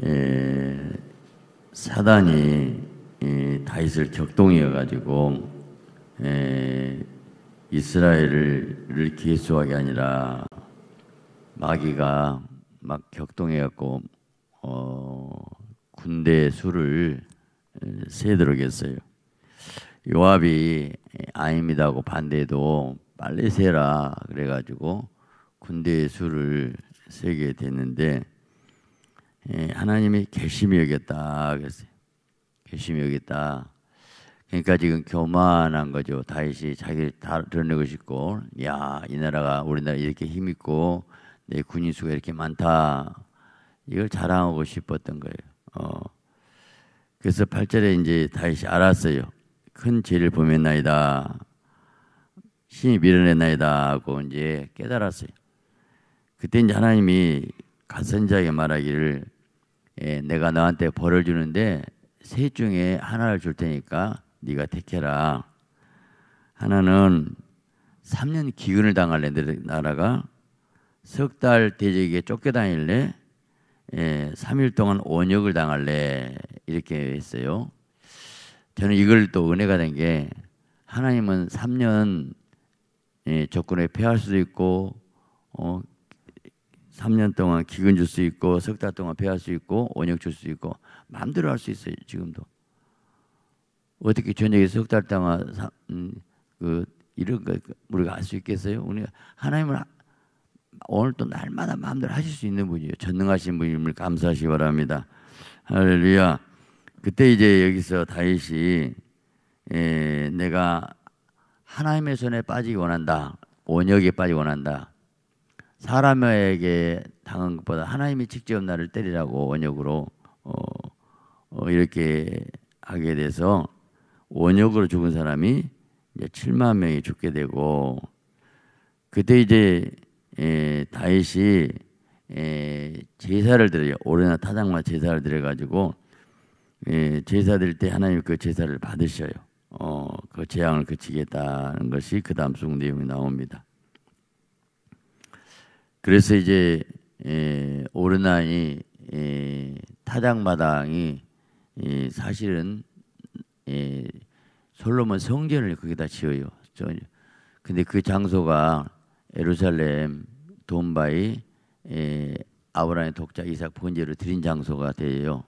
에, 예, 사단이 에, 다윗을 격동이어가지고 예, 이스라엘을 기수하게 아니라 마귀가 막 격동해갖고 어, 군대 수를 예, 세도록 했어요. 요압이 아닙니다고 반대도 빨리 세라 그래가지고 군대 수를 세게 됐는데 예, 하나님이 계심이 여겼다 그랬어요. 계심이 여겼다. 그러니까 지금 교만한 거죠. 다윗 자기를 다 드러내고 싶고, 야, 이 나라가 우리나라 이렇게 힘 있고 내 군인 수가 이렇게 많다. 이걸 자랑하고 싶었던 거예요. 어. 그래서 8절에 이제 다윗 알았어요. 큰 죄를 범했나이다. 신이 밀어냈나이다 하고 이제 깨달았어요. 그때 이제 하나님이 가선자에게 말하기를 예, 내가 너한테 벌을 주는데 셋 중에 하나를 줄 테니까 네가 택해라. 하나는 3년 기근을 당할래 내 나라가 석달 대적에게 쫓겨다닐래 예, 3일 동안 온역을 당할래 이렇게 했어요. 저는 이걸 또 은혜가 된 게 하나님은 3년 예, 적군에 패할 수도 있고 어, 3년 동안 기근 줄 수 있고 석 달 동안 배할 수 있고 원역 줄 수 있고 마음대로 할 수 있어요 지금도 어떻게 저녁에 석 달 동안 사, 음, 그 이런 거 우리가 알수 있겠어요? 우리 하나님은 오늘 또 날마다 마음대로 하실 수 있는 분이에요 전능하신 분임을 감사하시기 바랍니다 할렐루야 그때 이제 여기서 다윗이 에, 예, 내가 하나님의 손에 빠지기 원한다 원역에 빠지기 원한다 사람에게 당한 것보다 하나님이 직접 나를 때리라고 원역으로 어, 어, 이렇게 하게 돼서 원역으로 죽은 사람이 이제 7만 명이 죽게 되고 그때 이제 에, 예, 다윗이 에, 예, 제사를 드려요. 오래나 타작마 제사를 드려가지고 에, 예, 제사 드릴 때 하나님 그 제사를 받으셔요. 어, 그 재앙을 그치겠다는 것이 그 다음 속 내용이 나옵니다. 그래서 이제 에, 예, 오르나이 에, 예, 타작마당이 이 예, 사실은 에, 솔로몬 성전을 거기다 지어요. 저, 근데 그 장소가 에루살렘 돈바이 에, 아브라함의 독자 이삭 본제로 드린 장소가 돼요.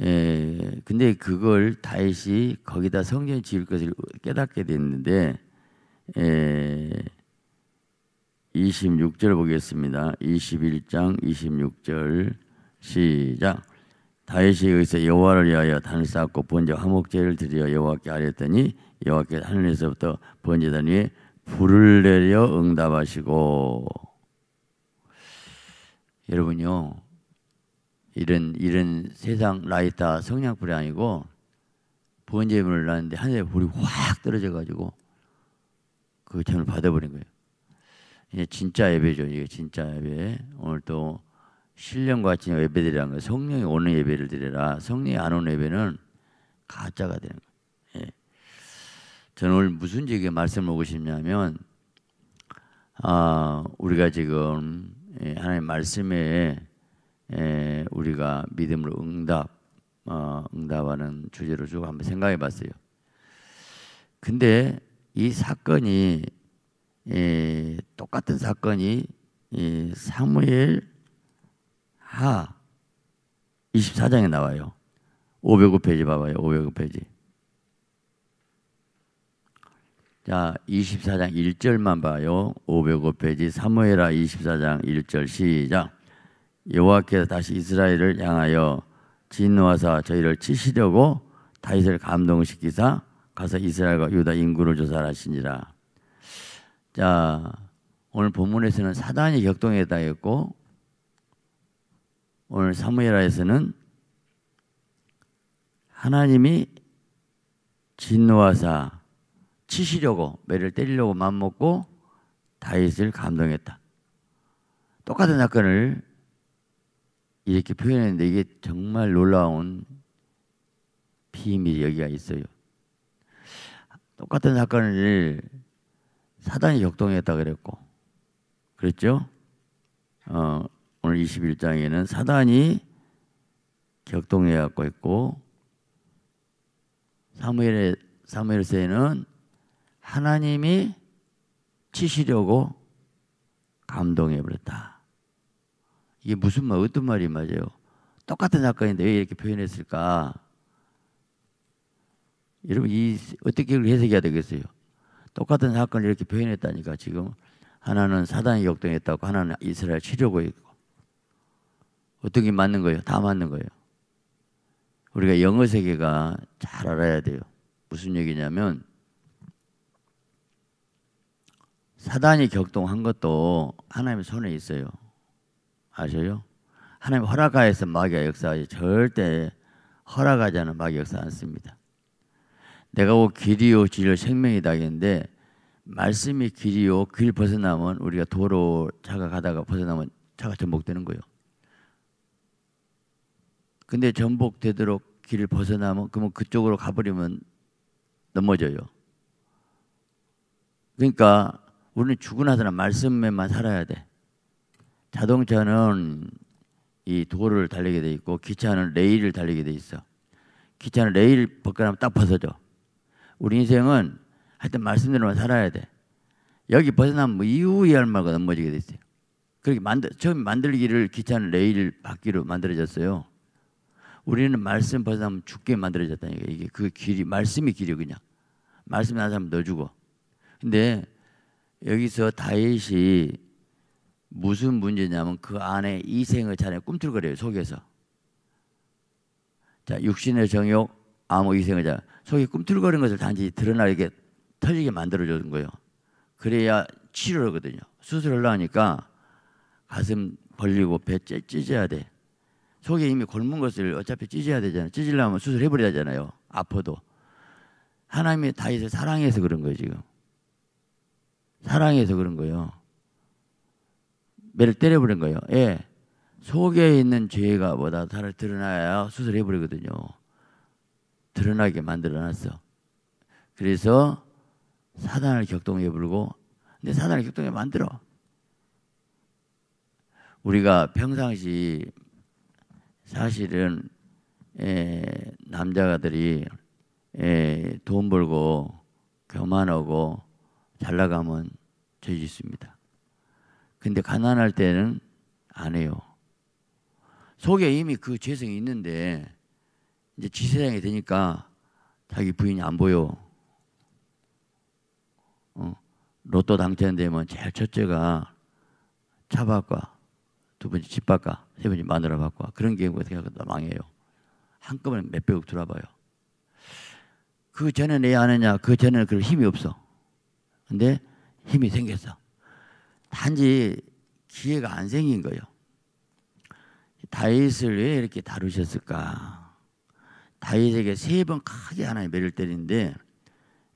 에, 근데 그걸 다시 거기다 성전 지을 것을 깨닫게 됐는데 에, 26절 보겠습니다. 21장 26절 시작. 다윗이 여기서 여호와를 위하여 단을 쌓고 번제 화목제를 드려 여호와께 아뢰더니 여호와께 하늘에서부터 번제단 위에 불을 내려 응답하시고 여러분요 이런 이런 세상 라이터 성냥불이 아니고 번제물을 놨는데 하늘에 불이 확 떨어져 가지고 그 전을 받아버린 거예요. 이제 진짜 예배죠. 이게 진짜 예배. 오늘 또 신령과 같이 예배드리라는 거예요. 성령이 오는 예배를 드리라. 성령이 안 오는 예배는 가짜가 되는 거예요. 예. 저는 오늘 무슨 얘기 말씀을 오고 싶냐면 아, 우리가 지금 예, 하나님 말씀에 에, 예, 우리가 믿음으로 응답 어, 응답하는 주제로 쭉 한번 생각해 봤어요. 근데 이 사건이 에, 똑같은 사건이 이 사무엘 하 24장에 나와요. 509페이지 봐봐요. 509페이지. 자, 24장 1절만 봐요. 505페이지 사무엘하 24장 1절 시작. 여호와께서 다시 이스라엘을 향하여 진노하사 저희를 치시려고 다윗을 감동시키사 가서 이스라엘과 유다 인구를 조사하시니라. 자, 오늘 본문에서는 사단이 격동에 다했고 오늘 사무엘하에서는 하나님이 진노하사 치시려고 매를 때리려고 맘먹고 다윗을 감동했다. 똑같은 사건을 이렇게 표현했는데 이게 정말 놀라운 비밀이 여기가 있어요. 똑같은 사건을 사단이 역동했다 그랬고 그랬죠? 어, 오늘 21장에는 사단이 격동해 갖고 있고 사무엘의 사무엘서에는 하나님이 치시려고 감동해 버렸다. 이게 무슨 말 어떤 말이 맞아요? 똑같은 사건인데 왜 이렇게 표현했을까? 여러분 이 어떻게 해석해야 되겠어요? 똑같은 사건을 이렇게 표현했다니까 지금 하나는 사단이 역동했다고 하나는 이스라엘 치려고 있고 어떻게 맞는 거예요? 다 맞는 거예요. 우리가 영어 세계가 잘 알아야 돼요. 무슨 얘기냐면 사단이 격동한 것도 하나님의 손에 있어요. 아세요? 하나님 허락하에서 마귀가 역사하지 절대 허락하지 않은 마귀 역사 않습니다. 내가 오 길이요 진리 생명이다 했는데 말씀이 길이요 길 벗어나면 우리가 도로 차가 가다가 벗어나면 차가 전복되는 거예요. 근데 전복되도록 길을 벗어나면 그러면 그쪽으로 가버리면 넘어져요. 그러니까 우리는 죽은 하더라 말씀에만 살아야 돼. 자동차는 이 도로를 달리게 돼 있고 기차는 레일을 달리게 돼 있어. 기차는 레일 벗겨나면 딱 벗어져. 우리 인생은 하여튼 말씀대로만 살아야 돼. 여기 벗어나면 뭐 이유이 할말과 넘어지게 됐어요. 그렇게 만들, 처음 만들기를 귀찮은 레일 바퀴로 만들어졌어요. 우리는 말씀 벗어나면 죽게 만들어졌다니까. 이게 그 길이, 말씀이 길이 그냥. 말씀 나 사람 넣어주고. 근데 여기서 다윗이 무슨 문제냐면 그 안에 이생을 자네 꿈틀거려요, 속에서. 자, 육신의 정욕, 암호 위생의자 속이 꿈틀거리는 것을 단지 드러나게 터지게 만들어주는 거예요. 그래야 치료 하거든요. 수술을 하니까 가슴 벌리고 배 찢, 어야 돼. 속에 이미 곪은 것을 어차피 찢어야 되잖아요. 찢으려면 수술해버려야 되잖아요. 아퍼도. 하나님의 다윗을 사랑해서 그런 거예요, 지금. 사랑해서 그런 거예요. 매를 때려버린 거예요. 예. 속에 있는 죄가 보다 살을 드러나야 수술해버리거든요. 드러나게 만들어 놨어. 그래서 사단을 격동해 불고 근데 사단을 격동해 만들어. 우리가 평상시 사실은 에, 남자가들이 에, 돈 벌고 교만하고 잘 나가면 죄 짓습니다. 근데 가난할 때는 안 해요. 속에 이미 그 죄성이 있는데 이제 지 세상이 되니까 자기 부인이 안 보여. 어, 로또 당첨되면 뭐 제일 첫째가 차 바꿔, 두 번째 집 바꿔, 세 번째 마누라 바꿔. 그런 경우가 생각보다 망해요. 한꺼번에 몇백억 들어봐요그 전에 내야 하느냐, 그 전에는 그럴 힘이 없어. 근데 힘이 생겼어. 단지 기회가 안 생긴 거예요. 다윗을 왜 이렇게 다루셨을까? 다윗에게 세번 크게 하나의 매를 때리는데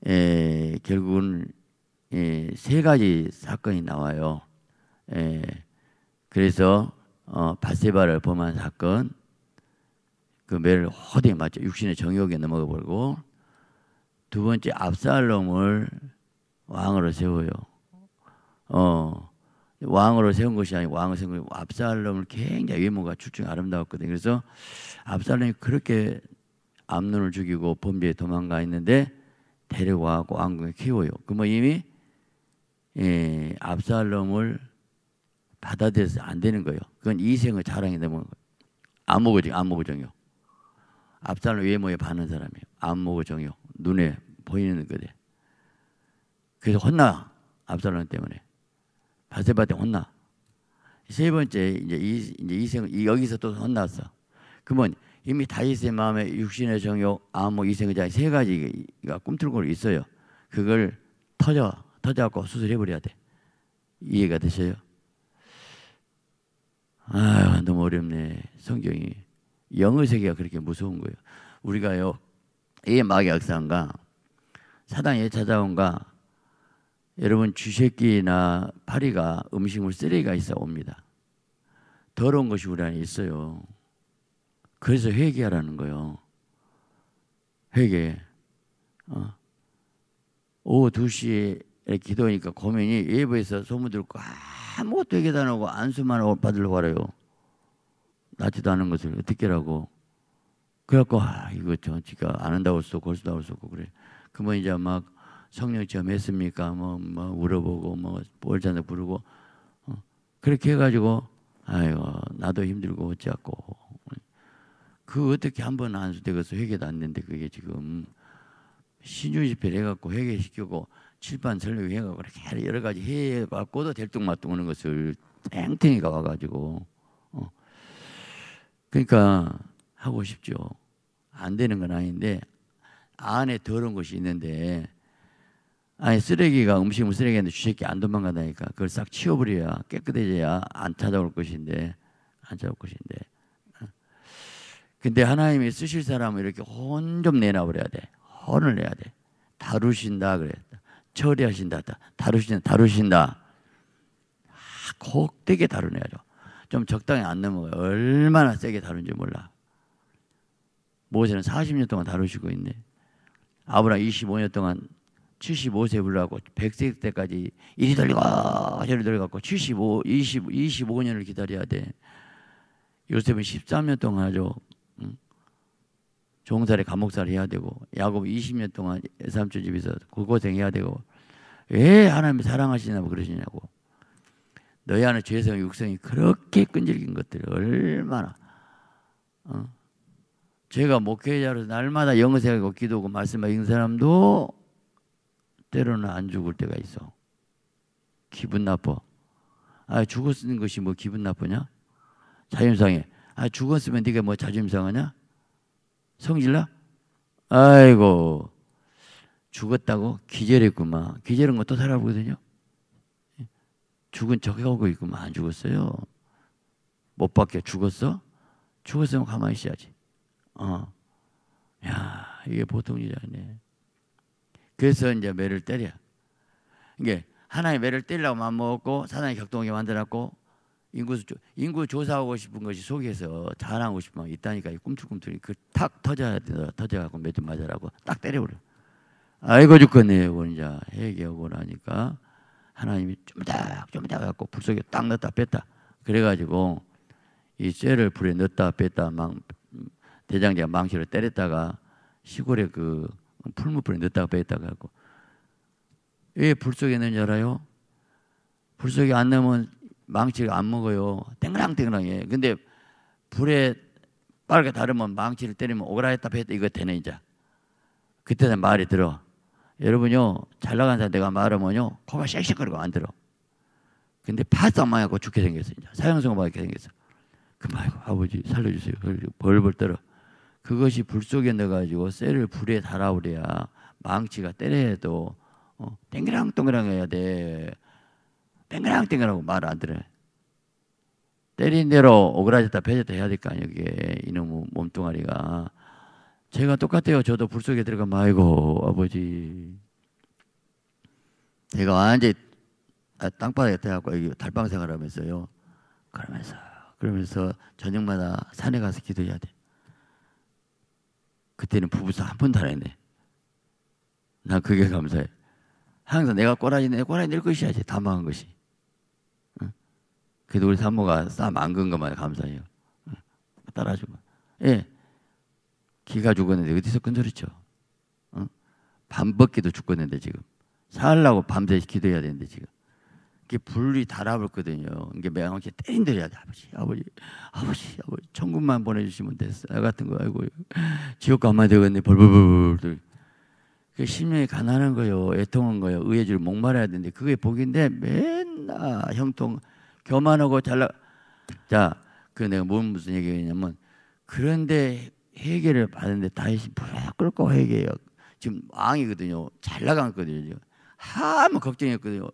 에, 결국은 에, 세 가지 사건이 나와요. 에, 그래서 어, 바세바를 범한 사건 그 매를 허대히 맞죠. 육신의 정욕에 넘어가 버리고 두 번째 압살롬을 왕으로 세워요. 어, 왕으로 세운 것이 아니고 왕을 세운 것이 압살롬을 굉장히 외모가 출중 아름다웠거든요. 그래서 압살롬이 그렇게 암눈을 죽이고 범죄에 도망가 있는데 데려와고 왕궁에 키워요. 그 뭐 이미 예, 압살롬을 받아들여서 안 되는 거예요. 그건 이생의 자랑이 넘어 안목의정, 안목의정요. 압살롬 외모에 반한 사람이에요. 안목의정요. 눈에 보이는 거대. 그래서 혼나 압살롬 때문에 바세바 때 혼나. 세 번째 이제 이 이제 이생 여기서 또 혼났어. 그러면 이미 다윗의 마음에 육신의 정욕, 암호, 이생의자 세 가지가 꿈틀거리 있어요. 그걸 터져 터져갖고 수술해버려야 돼. 이해가 되세요? 아 너무 어렵네 성경이 영의 세계가 그렇게 무서운 거예요. 우리가요 이 마귀 악상과 사단이 찾아온가 여러분 쥐새끼나 파리가 음식물 쓰레기가 있어 옵니다. 더러운 것이 우리 안에 있어요. 그래서 회개하라는 거예요. 회개. 어. 오후 2시에 기도하니까 고민이 예배에서 소문 들고 아무것도 얘기도 안 하고 안수만 받으려고 하래요. 낫지도 않은 것을 어떻게 라고. 그래갖고, 아, 이거 정치가 안 한다고 할 수도 없고, 할 수도 없고, 그래. 그러면 이제 막 성령 체험 했습니까? 뭐, 뭐, 울어보고, 뭐, 월잔도 부르고. 어. 그렇게 해가지고, 아이고, 나도 힘들고, 어찌하고. 그 어떻게 한번 안수되어서 회계도안 됐는데 그게 지금 신유집회를 해갖고 회계시키고 칠판 설교 해갖고 이렇게 여러 가지 해갖고도 될뚱말뚱 하는 것을 땡땡이가 와가지고 어. 그러니까 하고 싶죠. 안 되는 건 아닌데 안에 더러운 것이 있는데 아니 쓰레기가 음식물 쓰레기인데 주식이안 도망가다니까 그걸 싹 치워버려야 깨끗해져야 안 찾아올 것인데 안 찾아올 것인데 근데 하나님이 쓰실 사람은 이렇게 혼 좀 내놔버려야 돼. 혼을 내야 돼. 다루신다 그랬다. 처리하신다. 다루신다. 다루신다. 아, 꼭대게 다루네야좀 적당히 안 넘어가요. 얼마나 세게 다룬지 몰라. 모세는 40년 동안 다루시고 있네. 아브라 25년 동안 75세 불라고 100세 때까지 이리 돌리고 저리 돌려갖고 75, 20, 25년을 기다려야 돼. 요셉은 13년 동안 하죠. 종살이 감옥살이 해야 되고 야곱 20년 동안 삼촌 집에서 고생해야 되고 왜 하나님이 사랑하시냐고 그러시냐고 너희 안에 죄성 육성이 그렇게 끈질긴 것들이 얼마나 어? 제가 목회자로서 날마다 영생하고 어 기도하고 말씀하는 사람도 때로는 안 죽을 때가 있어 기분 나빠 아 죽었는 것이 뭐 기분 나쁘냐 자연상에 아, 죽었으면 네가 뭐 자존심 상하냐? 성질나? 아이고 죽었다고 기절했구만. 기절한 것도 뭐 살아보거든요. 죽은 척하고 있구만. 안 죽었어요. 못 밖에 죽었어? 죽었으면 가만히 있어야지. 어. 야, 이게 보통 일이 아니네. 그래서 이제 매를 때려. 이게 하나의 매를 때리려고 마음 먹었고 사단의 격동하게 만들었고 인구 인구 조사하고 싶은 것이 속에서 잘하고 싶은 마음이 있다니까 꿈틀꿈틀이 그탁 터져야 되 터져갖고 몇점 맞아라고 딱 때려버려 아이고 죽겠네 원자 해결하고 나니까 하나님이 좀딱 좀딱 갖고 불 속에 딱넣다 뺐다 그래가지고 이 쇠를 불에 넣다 뺐다 막대장자 망치로 때렸다가 시골에 그 풀무불에 넣다 뺐다 갖고 왜불 예, 속에 넣는지 알아요? 불 속에 안 넣으면 망치를 안 먹어요. 땡랑땡랑해. 근데 불에 빨게 다르면 망치를 때리면 오그라했다 했다 이거 되네 이제. 그때는 말이 들어. 여러분요 잘 나간 사람 내가 말하면요 코가 씩씩거리고 안 들어. 근데 파도 망하고 죽게 생겼어 이제 사형선고 받게 생겼어. 그말고 아버지 살려주세요. 벌벌 떨어. 그것이 불 속에 넣어가지고 쇠를 불에 달아오야 망치가 때려도 어, 땡그랑동그랑 해야 돼. 땡그랑땡그라고 말을 안 들어요. 때린 대로 오그라졌다 패졌다 해야 될 거 아니에요. 이게 이놈 몸뚱아리가. 제가 똑같아요. 저도 불 속에 들어가면 고 아버지. 제가 완전히 아, 땅바닥에 대갖고 달방 생활하면서요. 그러면서 그러면서 저녁마다 산에 가서 기도해야 돼. 그때는 부부싸한 번도 안 했네. 난 그게 감사해. 항상 내가 꼬라지 내 꼬라지 낼 것이야지 망한 것이. 그래도 우리 산모가 싸 만근 것만 감사해요. 따라주고. 예. 기가 죽었는데 어디서 큰 소리죠? 어? 밤 벗기도 죽겠는데 지금. 살라고 밤새 기도해야 되는데 지금. 이게 불이 달아붙거든요. 이게 명확히 때린어야 돼. 아버지, 아버지, 아버지, 아버지. 천국만 보내주시면 됐어. 나 같은 거아이고 지옥 가만 되겠네. 벌벌벌벌. 그 심령이 가난한 거요. 애통한 거요. 의의 줄 목말아야 되는데 그게 복인데 맨날 형통 교만하고 잘나 자, 그 내가 뭔 무슨 얘기냐면 그런데 회개를 받는데 다윗이 무조건 거회개요 지금 왕이거든요. 잘 나갔거든요. 지금. 하면 걱정했거든요.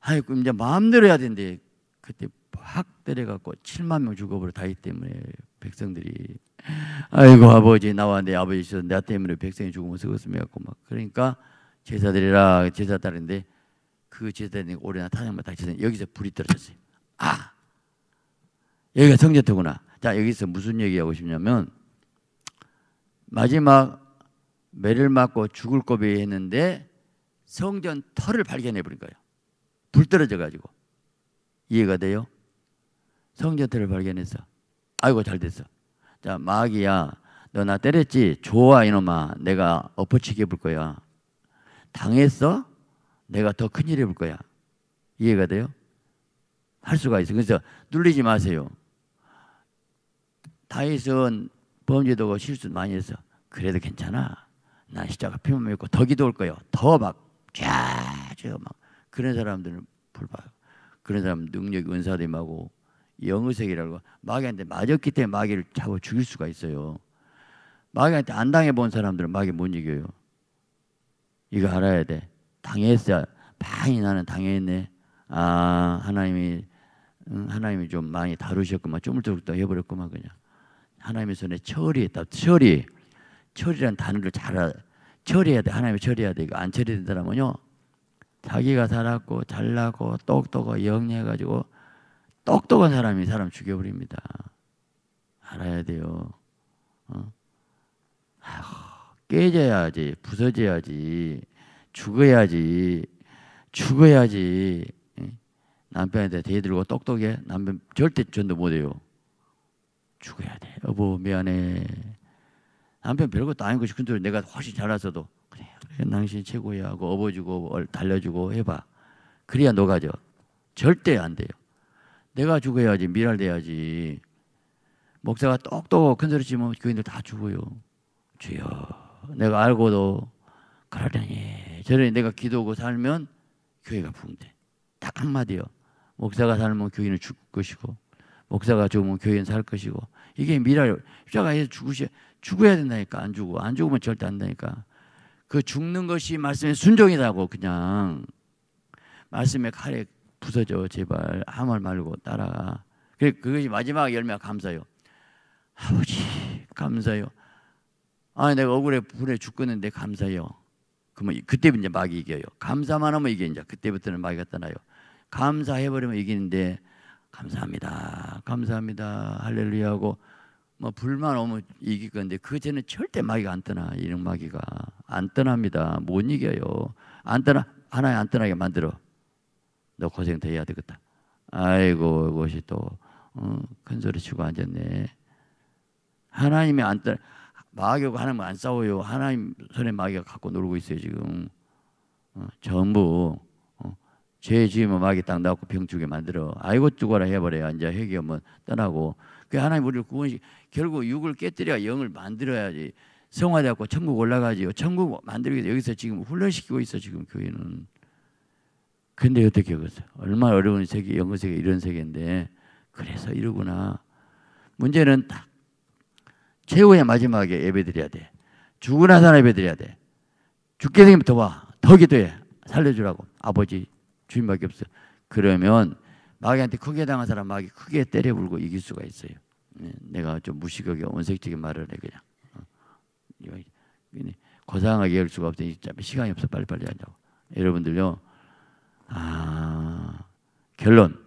아이고 이제 마음대로 해야 되는데 그때 확 때려갖고 7만 명 죽어버려 다윗 때문에 백성들이 아이고 아버지 나와 내 아버지 있어서 때문에 백성이 죽으면 서겠으며 갖고 막 그러니까 제사들이라 제사 따른데 그제대이올해나 타장마다 제단 여기서 불이 떨어졌어요. 아 여기가 성전터구나. 자 여기서 무슨 얘기하고 싶냐면 마지막 매를 맞고 죽을 고비 했는데 성전 터를 발견해 버린 거예요. 불 떨어져 가지고 이해가 돼요? 성전 터를 발견해서 아이고 잘 됐어. 자 마귀야 너 나 때렸지? 좋아 이놈아 내가 엎어치게 볼 거야. 당했어? 내가 더 큰일 해볼 거야. 이해가 돼요? 할 수가 있어. 그래서 눌리지 마세요. 다윗은 범죄도 실수 많이 했어. 그래도 괜찮아. 난 십자가 피만 믿고 더 기도할 거예요. 더막 쫙쫙 막 그런 사람들은 불봐 요 그런 사람 능력 이 은사됨하고 영의색이라고 마귀한테 맞았기 때문에 마귀를 잡고 죽일 수가 있어요. 마귀한테 안 당해 본 사람들은 마귀 못 이겨요. 이거 알아야 돼. 당했어요. 많이 나는 당했네. 아 하나님이 응, 하나님이 좀 많이 다루셨구만 쪼물쪼물도 해버렸구만 그냥 하나님의 손에 처리했다 처리 처리란 단어를 잘 알아. 처리해야 돼 하나님이 처리해야 돼 이거 안 처리된 사람요 자기가 살았고 잘나고 똑똑하고 영리해가지고 똑똑한 사람이 사람 죽여버립니다 알아야 돼요 어? 아휴, 깨져야지 부서져야지 죽어야지 죽어야지 예? 남편한테 대들고 똑똑해 남편 절대 전도 못해요. 죽어야 돼. 여보 미안해. 남편 별것도 아니고 싶은 대로 내가 훨씬 잘났어도 그래 당신 최고야 하고 업어주고 달려주고 해봐. 그래야 녹아져. 절대 안 돼요. 내가 죽어야지 미랄돼야지. 목사가 똑똑 큰 소리 치면 교인들 다 죽어요. 주여 내가 알고도 그러려니 저는 내가 기도하고 살면 교회가 부흥돼. 딱 한마디요. 목사가 살면 교회는 죽을 것이고 목사가 죽으면 교회는 살 것이고 이게 미라요. 십자가 죽으셔 죽어야 된다니까 안 죽고 안 죽으면 절대 안된다니까그 죽는 것이 말씀의 순종이라고 그냥 말씀의 칼에 부서져 제발 아무 말 말고 따라가. 그래 그것이 마지막 열매가 감사요. 아버지 감사요. 아 내가 억울해 불에 죽겠는데 감사요. 그러면 그때 이제 마귀 이겨요. 감사만 하면 이게 이제 그때부터는 마귀가 떠나요. 감사해 버리면 이기는데 감사합니다. 감사합니다. 할렐루야 하고 뭐 불만 오면 이길 건데 그제는 절대 마귀가 안 떠나. 이런 마귀가 안 떠납니다. 못 이겨요. 안 떠나 하나에 안 떠나게 만들어. 너 고생 더 해야 되겠다. 아이고 이것이 또큰 어, 소리 치고 앉았네. 하나님이 안 떠. 마귀하고 하나님 안 싸워요. 하나님 손에 마귀가 갖고 놀고 있어요 지금. 어, 전부 어, 죄 지으면 마귀 땅 나고 병주게 만들어. 아이고 죽어라 해버려야 이제 회개하면 떠나고. 그 하나님 우리를 구원시 결국 육을 깨뜨려야 영을 만들어야지 성화되고 천국 올라가지요. 천국 만들기 여기서 지금 훈련시키고 있어 지금 교회는. 근데 어떻게 그랬어? 얼마나 어려운 세계, 영어 세계 이런 세계인데 그래서 이러구나. 문제는 딱 최후의 마지막에 예배드려야 돼. 죽은 하산 예배드려야 돼. 죽게 되면 더 와. 더 기도해. 살려주라고. 아버지 주인밖에 없어. 그러면 마귀한테 크게 당한 사람 마귀 크게 때려 불고 이길 수가 있어요. 네, 내가 좀 무식하게 원색적인 말을 해 그냥. 고상하게 어. 할 수가 없으니 시간이 없어 빨리빨리 하자고. 여러분들요. 아 결론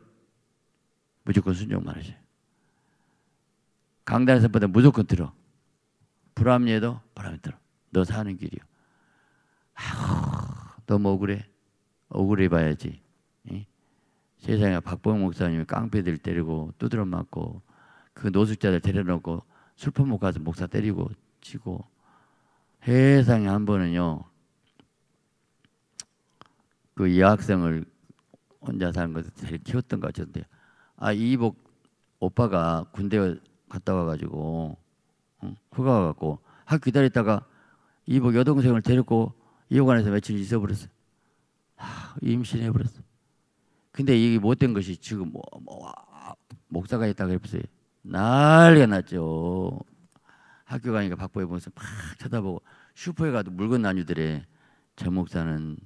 무조건 순종만 하세요. 강단에서 보다 무조건 들어. 불합리해도 불합리 들어. 너 사는 길이요. 아, 너무 억울해. 억울해 봐야지. 예? 세상에 박봉 목사님이 깡패들 때리고 두드러 맞고 그 노숙자들 데려놓고 술퍼목 가서 목사 때리고 치고 세상에 한 번은요 그 여학생을 혼자 사는 것을 제일 키웠던 것 같은데 아 이복 오빠가 군대 갔다 와가지고 응? 휴가 와갖고 학교 기다렸다가 이복 여동생을 데리고 이호관에서 며칠 있어 버렸어. 하, 임신해 버렸어. 근데 이게 못된 것이 지금 뭐, 뭐 아, 목사가 있다고 했어요. 난리가 났죠. 학교 가니까 박보에 보면서 막 쳐다보고 슈퍼에 가도 물건 나누더래. 제 목사는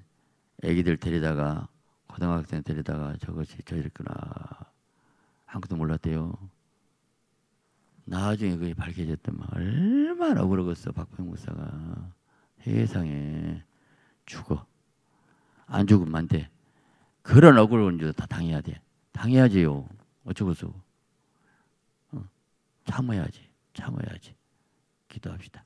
애기들 데리다가 고등학생 데리다가 저것이 저랬구나. 아무것도 몰랐대요. 나중에 그게 밝혀졌더만 얼마나 억울하겠어 박병 목사가 세상에 죽어 안 죽으면 안 돼. 그런 억울한 일도 다 당해야 돼. 당해야지요. 어쩌고저쩌고. 어, 참아야지. 참아야지. 기도합시다.